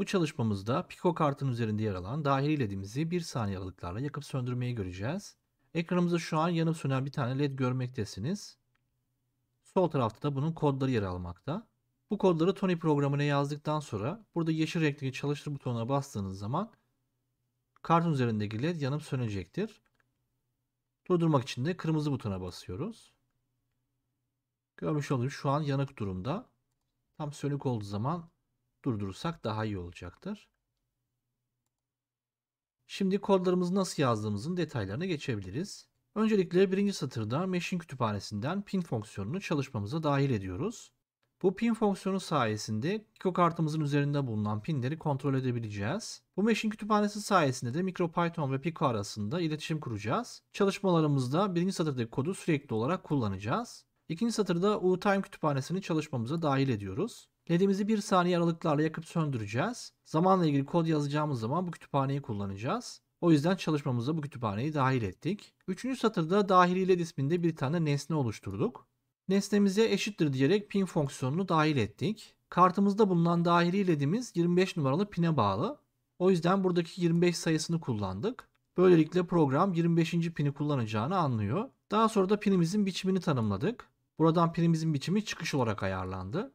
Bu çalışmamızda Pico kartın üzerinde yer alan dahili ledimizi 1 saniye aralıklarla yakıp söndürmeyi göreceğiz. Ekranımızda şu an yanıp sönen bir tane led görmektesiniz. Sol tarafta da bunun kodları yer almakta. Bu kodları Tony programına yazdıktan sonra burada yeşil renkteki çalıştır butonuna bastığınız zaman kartın üzerindeki led yanıp sönecektir. Durdurmak için de kırmızı butona basıyoruz. Görmüş olduğunuz şu an yanık durumda. Tam sönük olduğu zaman durdurursak daha iyi olacaktır. Şimdi kodlarımızı nasıl yazdığımızın detaylarına geçebiliriz. Öncelikle birinci satırda Machine kütüphanesinden pin fonksiyonunu çalışmamıza dahil ediyoruz. Bu pin fonksiyonu sayesinde Kiko kartımızın üzerinde bulunan pinleri kontrol edebileceğiz. Bu Machine kütüphanesi sayesinde de MicroPython ve Pico arasında iletişim kuracağız. Çalışmalarımızda birinci satırdaki kodu sürekli olarak kullanacağız. İkinci satırda UTime kütüphanesini çalışmamıza dahil ediyoruz. LED'imizi bir saniye aralıklarla yakıp söndüreceğiz. Zamanla ilgili kod yazacağımız zaman bu kütüphaneyi kullanacağız. O yüzden çalışmamıza bu kütüphaneyi dahil ettik. Üçüncü satırda dahili led isminde bir tane nesne oluşturduk. Nesnemize eşittir diyerek pin fonksiyonunu dahil ettik. Kartımızda bulunan dahili ledimiz 25 numaralı pine bağlı. O yüzden buradaki 25 sayısını kullandık. Böylelikle program 25. pini kullanacağını anlıyor. Daha sonra da pinimizin biçimini tanımladık. Buradan pinimizin biçimi çıkış olarak ayarlandı.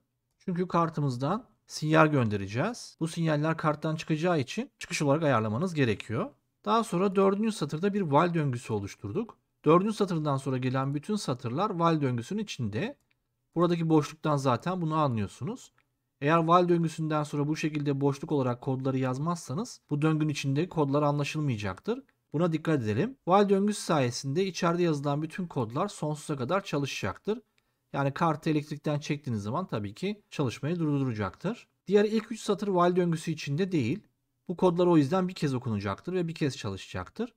Çünkü kartımızdan sinyal göndereceğiz. Bu sinyaller karttan çıkacağı için çıkış olarak ayarlamanız gerekiyor. Daha sonra dördüncü satırda bir while döngüsü oluşturduk. Dördüncü satırdan sonra gelen bütün satırlar while döngüsünün içinde. Buradaki boşluktan zaten bunu anlıyorsunuz. Eğer while döngüsünden sonra bu şekilde boşluk olarak kodları yazmazsanız bu döngünün içinde kodlar anlaşılmayacaktır. Buna dikkat edelim. While döngüsü sayesinde içeride yazılan bütün kodlar sonsuza kadar çalışacaktır. Yani kartı elektrikten çektiğiniz zaman tabii ki çalışmayı durduracaktır. Diğer ilk 3 satır while döngüsü içinde değil. Bu kodlar o yüzden bir kez okunacaktır ve bir kez çalışacaktır.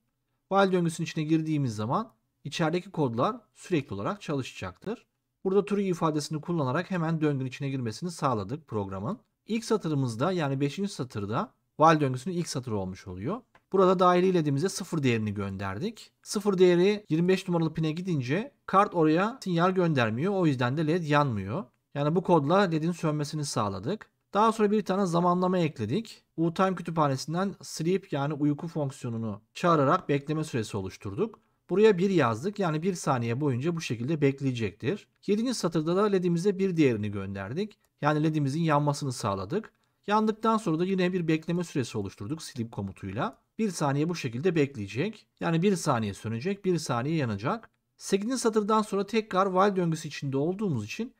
While döngüsünün içine girdiğimiz zaman içerideki kodlar sürekli olarak çalışacaktır. Burada true ifadesini kullanarak hemen döngünün içine girmesini sağladık programın. İlk satırımızda yani 5. satırda while döngüsünün ilk satırı olmuş oluyor. Burada dahili ilediğimizde sıfır değerini gönderdik. Sıfır değeri 25 numaralı pine gidince kart oraya sinyal göndermiyor. O yüzden de led yanmıyor. Yani bu kodla ledin sönmesini sağladık. Daha sonra bir tane zamanlama ekledik. Utime kütüphanesinden sleep yani uyku fonksiyonunu çağırarak bekleme süresi oluşturduk. Buraya 1 yazdık yani 1 saniye boyunca bu şekilde bekleyecektir. 7. satırda da ledimize bir değerini gönderdik. Yani ledimizin yanmasını sağladık. Yandıktan sonra da yine bir bekleme süresi oluşturduk sleep komutuyla. 1 saniye bu şekilde bekleyecek. Yani 1 saniye sönecek, 1 saniye yanacak. 8. satırdan sonra tekrar while döngüsü içinde olduğumuz için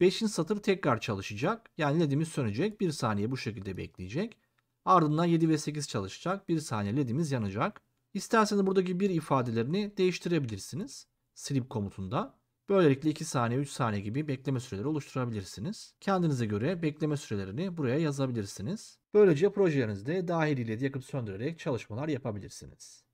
5. satır tekrar çalışacak. Yani ledimiz sönecek, 1 saniye bu şekilde bekleyecek. Ardından 7 ve 8 çalışacak, 1 saniye ledimiz yanacak. İsterseniz buradaki bir ifadelerini değiştirebilirsiniz. sleep komutunda. Böylelikle 2 saniye 3 saniye gibi bekleme süreleri oluşturabilirsiniz. Kendinize göre bekleme sürelerini buraya yazabilirsiniz. Böylece projelerinizde dahiliyle yakıp söndürerek çalışmalar yapabilirsiniz.